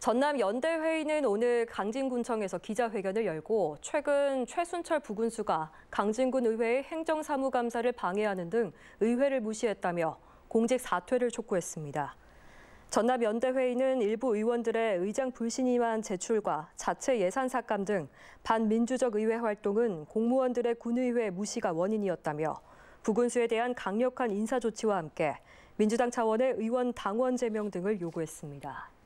전남 연대회의는 오늘 강진군청에서 기자회견을 열고 최근 최순철 부군수가 강진군 의회의 행정사무감사를 방해하는 등 의회를 무시했다며 공직 사퇴를 촉구했습니다. 전남 연대회의는 일부 의원들의 의장 불신임안 제출과 자체 예산 삭감 등 반민주적 의회 활동은 공무원들의 군의회 무시가 원인이었다며 부군수에 대한 강력한 인사 조치와 함께 민주당 차원의 의원 당원 제명 등을 요구했습니다.